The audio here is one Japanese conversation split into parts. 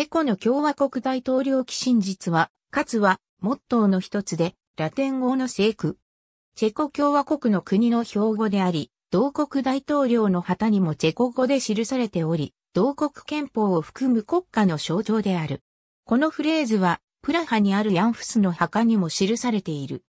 チェコの共和国大統領期真実は、かつは、モットーの一つで、ラテン語の聖句。チェコ共和国の国の標語であり、同国大統領の旗にもチェコ語で記されており、同国憲法を含む国家の象徴である。このフレーズは、プラハにあるヤンフスの墓にも記されている。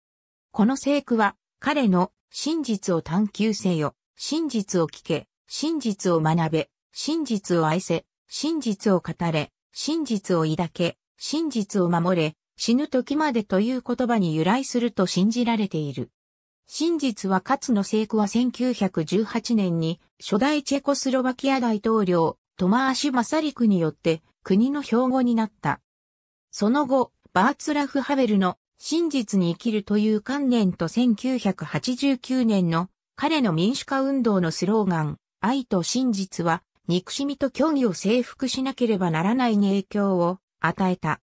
この聖句は、彼の真実を探求せよ、真実を聞け、真実を学べ、真実を愛せ、真実を語れ、真実を抱け、真実を守れ、死ぬ時までという言葉に由来すると信じられている。真実は勝の聖子は1918年に初代チェコスロバキア大統領トマーシュ・マサリクによって国の標語になった。その後、バーツラフ・ハベルの真実に生きるという観念と1989年の彼の民主化運動のスローガン、愛と真実は憎しみと虚偽を征服しなければならないに影響を与えた。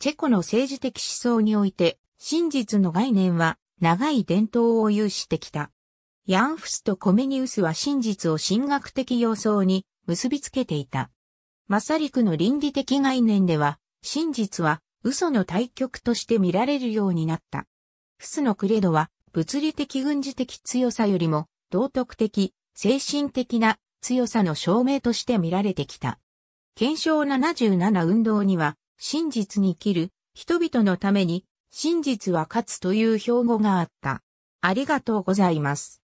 チェコの政治的思想において、真実の概念は長い伝統を有してきた。ヤンフスとコメニウスは真実を神学的様相に結びつけていた。マサリクの倫理的概念では、真実は嘘の対極として見られるようになった。フスのクレドは、物理的軍事的強さよりも、道徳的、精神的な強さの証明として見られてきた。検証77運動には、真実に生きる、人々のために、真実は勝つという標語があった。ありがとうございます。